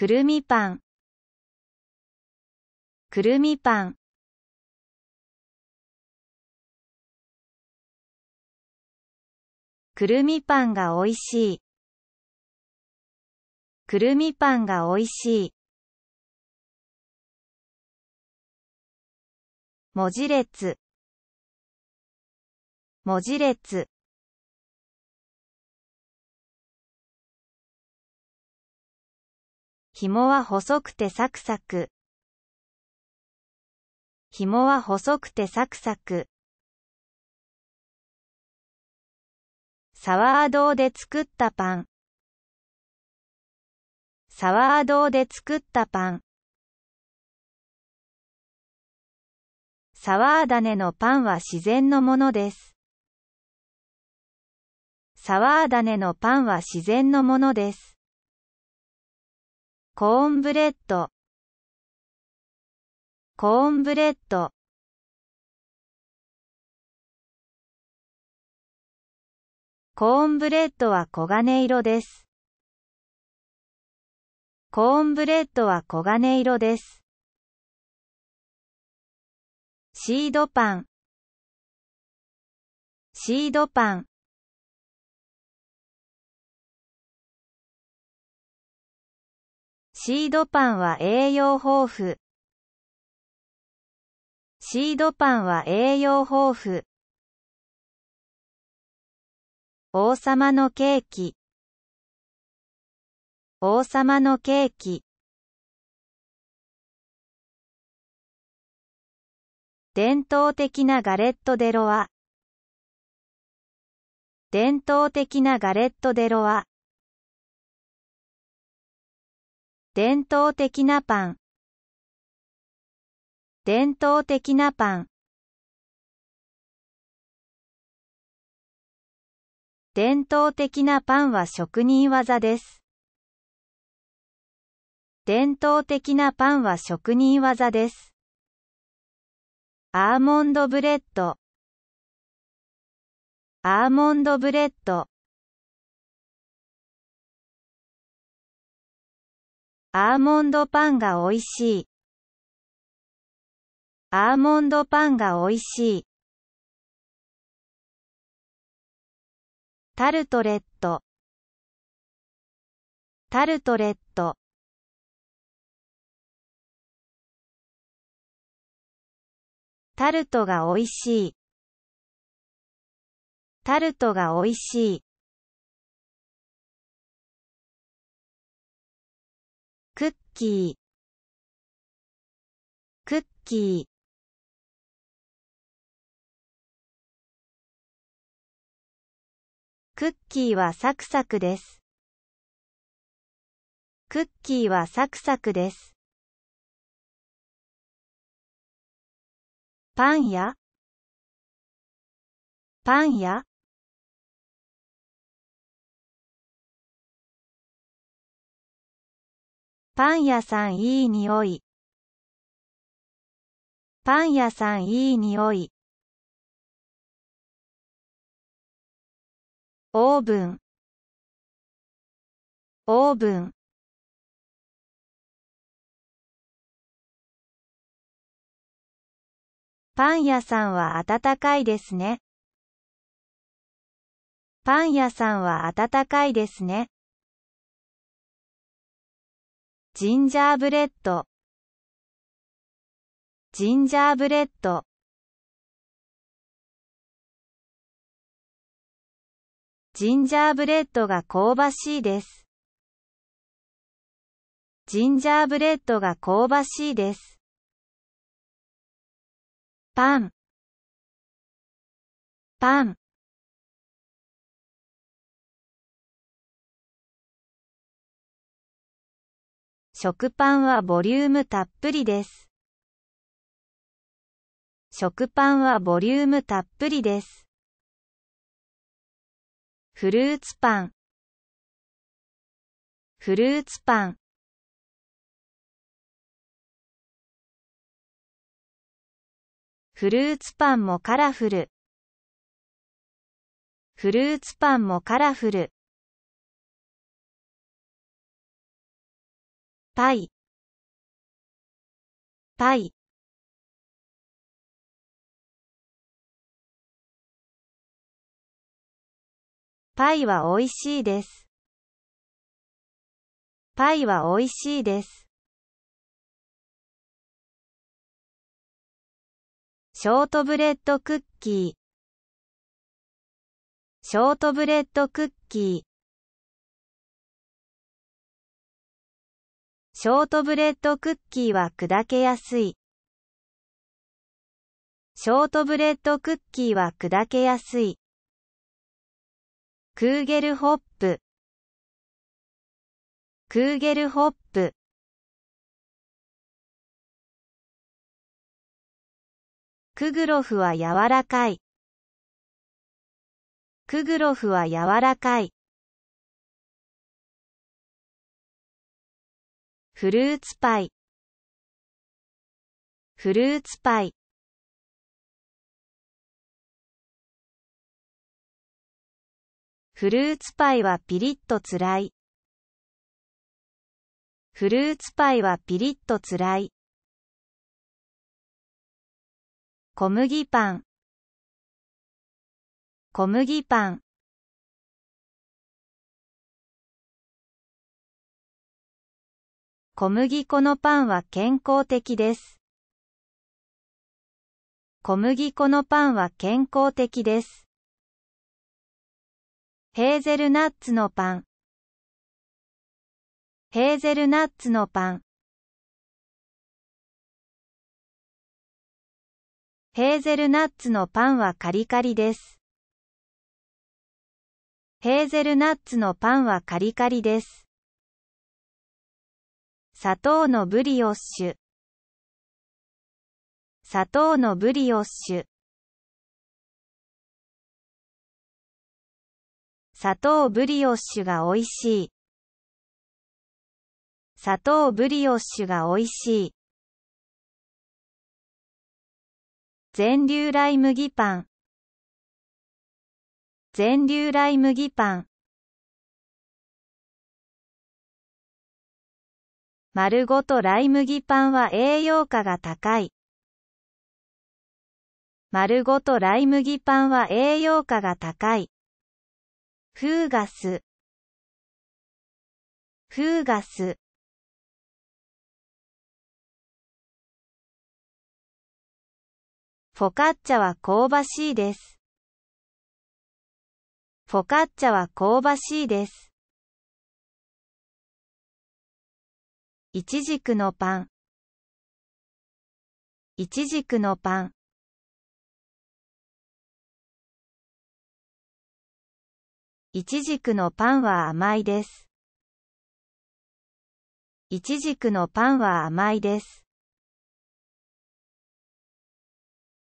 くるみパンくるみパンくるみパンがおいしいくるみパンがおいしい文字列文字列紐は細くてサクサク。紐は細くてサクサク。サワードで作ったパン。サワードで作ったパン。サワーダネのパンは自然のものです。サワーダネのパンは自然のものです。コーンブレッドコーンブレッドコーンブレッドは黄金色です。コーンブレッドは黄金色です。シードパンシードパンシードパンは栄養豊富。シードパンは栄養豊富。王様のケーキ。王様のケーキ。伝統的なガレット・デロワ。伝統的なガレット・デロワ。伝統的なパン伝統的なパン伝統的なパンは職人技です。伝統的なパンは職人技です。アーモンドブレッドアーモンドブレッドアーモンドパンが美味しい。アーモンドパンが美味しい。タルトレット。タルトレット。タルトが美味しい。タルトが美味しい。キークッキークッキーはサクサクです。クッキーはサクサクです。パン屋パン屋パン屋さんいい匂い。パン屋さんいい匂い。オーブンオーブンパン屋さんは暖かいですね。パン屋さんは暖かいですね。ジンジャーブレッドジンジャーブレッドジンジャーブレッドが香ばしいです。ジンジャーブレッドが香ばしいです。パンパン食パンはボリュームたっぷりです。食パンはボリュームたっぷりです。フルーツパンフルーツパンフルーツパンもカラフルフルーツパンもカラフルパイパイパイは美味しいです。パイは美味しいです。ショートブレッドクッキーショートブレッドクッキーショートブレッドクッキーは砕けやすい。ショートブレッドクッキーは砕けやすい。クーゲルホップ。クーゲルホップ。クグロフは柔らかい。クグロフは柔らかい。フルーツパイフルーツパイフルーツパイはピリッとつらい。フルーツパイはピリッとつらい。小麦パン小麦パン小麦粉のパンは健康的です。小麦粉のパンは健康的です。ヘーゼルナッツのパン。ヘーゼルナッツのパン。ヘーゼルナッツのパンはカリカリです。ヘーゼルナッツのパンはカリカリです。砂糖のブリオッシュ砂糖のブリオッシュ砂糖ブリオッシュが美味しい砂糖ブリオッシュが美味しい全粒ライ麦パン全粒ライ麦パン丸ごとライ麦パンは栄養価が高い。丸ごとライ麦パンは栄養価が高い。フーガス。フーガス。フォカッチャは香ばしいです。フォカッチャは香ばしいです。いちじくのパンいちじくのパンいちじくのパンは甘いですいちじくのパンは甘いです